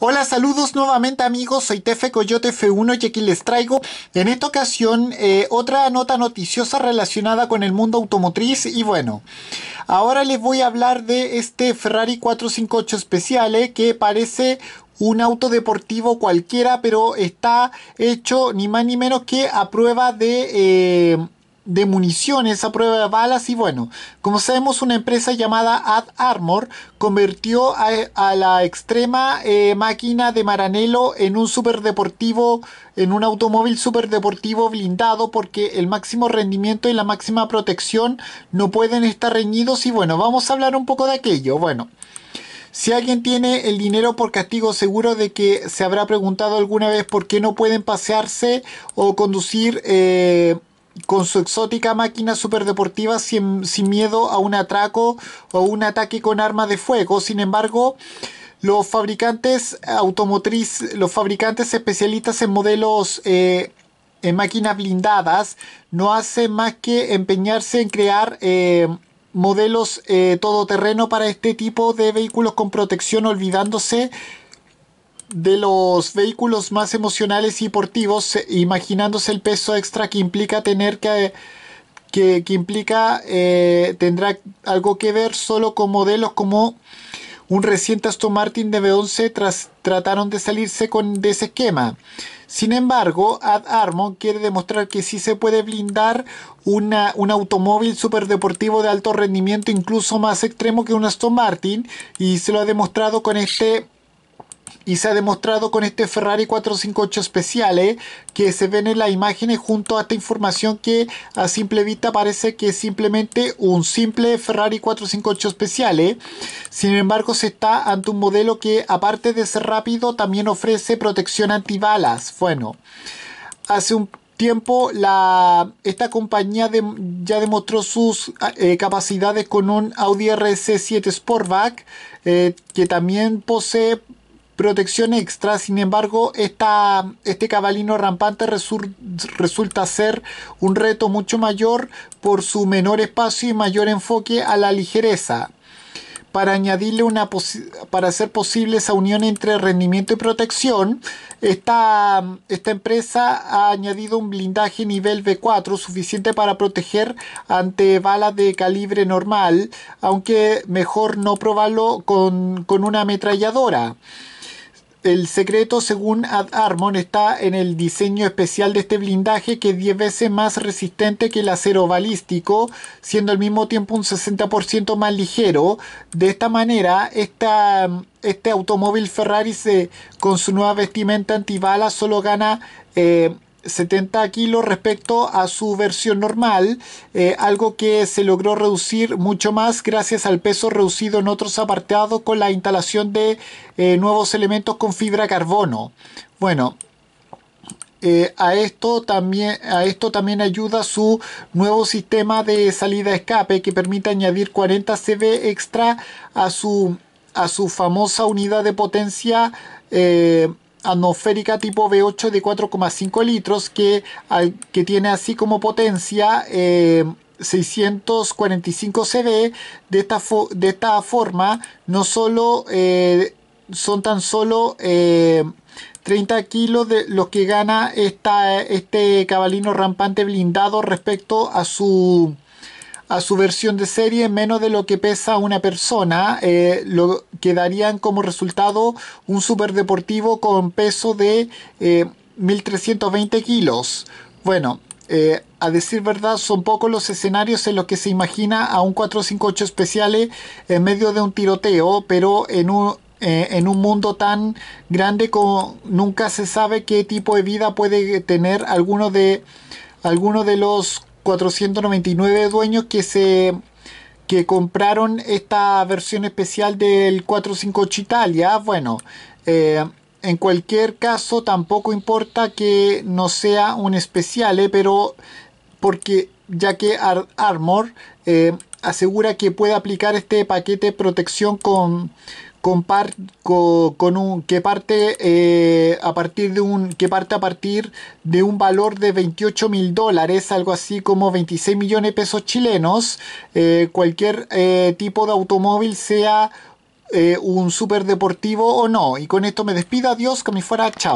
Hola, saludos nuevamente amigos, soy Tefe Coyote F1 y aquí les traigo en esta ocasión eh, otra nota noticiosa relacionada con el mundo automotriz y bueno, ahora les voy a hablar de este Ferrari 458 especial eh, que parece un auto deportivo cualquiera pero está hecho ni más ni menos que a prueba de... Eh, de municiones a prueba de balas y bueno, como sabemos una empresa llamada Ad Armor convirtió a, la extrema eh, máquina de Maranello en un superdeportivo, en un automóvil superdeportivo blindado porque el máximo rendimiento y la máxima protección no pueden estar reñidos y bueno, vamos a hablar un poco de aquello, bueno. Si alguien tiene el dinero por castigo, seguro de que se habrá preguntado alguna vez por qué no pueden pasearse o conducir eh, con su exótica máquina superdeportiva sin, sin miedo a un atraco o un ataque con arma de fuego. Sin embargo, los fabricantes automotriz, los fabricantes especialistas en modelos eh, en máquinas blindadas no hacen más que empeñarse en crear eh, modelos eh, todoterreno para este tipo de vehículos con protección olvidándose de los vehículos más emocionales y deportivos, eh, imaginándose el peso extra que implica tener que, que, que implica, eh, tendrá algo que ver solo con modelos como un reciente Aston Martin de 11 trataron de salirse con, de ese esquema. Sin embargo, Ad Armon quiere demostrar que sí se puede blindar un automóvil superdeportivo de alto rendimiento, incluso más extremo que un Aston Martin, y se lo ha demostrado con este y se ha demostrado con este Ferrari 458 especial eh, que se ven en las imágenes junto a esta información que a simple vista parece que es simplemente un simple Ferrari 458 especial. Eh. Sin embargo, se está ante un modelo que aparte de ser rápido también ofrece protección antibalas. Bueno, hace un tiempo la, esta compañía ya demostró sus eh, capacidades con un Audi RC7 Sportback que también posee protección extra. Sin embargo, este cabalino rampante resulta ser un reto mucho mayor por su menor espacio y mayor enfoque a la ligereza. Para añadirle una para hacer posible esa unión entre rendimiento y protección, esta, esta empresa ha añadido un blindaje nivel B4 suficiente para proteger ante balas de calibre normal, aunque mejor no probarlo con, con una ametralladora el secreto, según Ad Armon, está en el diseño especial de este blindaje que es 10 veces más resistente que el acero balístico, siendo al mismo tiempo un 60% más ligero. De esta manera, este automóvil Ferrari se, con su nueva vestimenta antibala solo gana eh, 70 kilos respecto a su versión normal, eh, algo que se logró reducir mucho más gracias al peso reducido en otros apartados con la instalación de eh, nuevos elementos con fibra carbono. Bueno, eh, a, esto también, a esto también ayuda su nuevo sistema de salida escape que permite añadir 40 CV extra a su, a su famosa unidad de potencia atmosférica tipo V8 de 4,5 litros que, que, tiene así como potencia 645 eh, cb De esta, de esta forma, no solo eh, son tan solo 30 eh, kilos de los que gana esta, este cabalino rampante blindado respecto a su a su versión de serie menos de lo que pesa una persona, eh, lo que darían como resultado un superdeportivo con peso de 1320 eh, kilos. Bueno, eh, a decir verdad, son pocos los escenarios en los que se imagina a un 458 especial... en medio de un tiroteo, pero en un, en un mundo tan grande como nunca se sabe qué tipo de vida puede tener alguno de, alguno de los 499 dueños que se que compraron esta versión especial del 45 Italia. Bueno, eh, en cualquier caso tampoco importa que no sea un especial, eh, pero porque ya que Armor eh, asegura que puede aplicar este paquete de protección con que parte eh, a partir de un que parte a partir de un valor de 28 mil dólares, algo así como 26 millones de pesos chilenos. Eh, cualquier eh, tipo de automóvil sea un superdeportivo o no. Y con esto me despido, adiós, que me fuera, chao.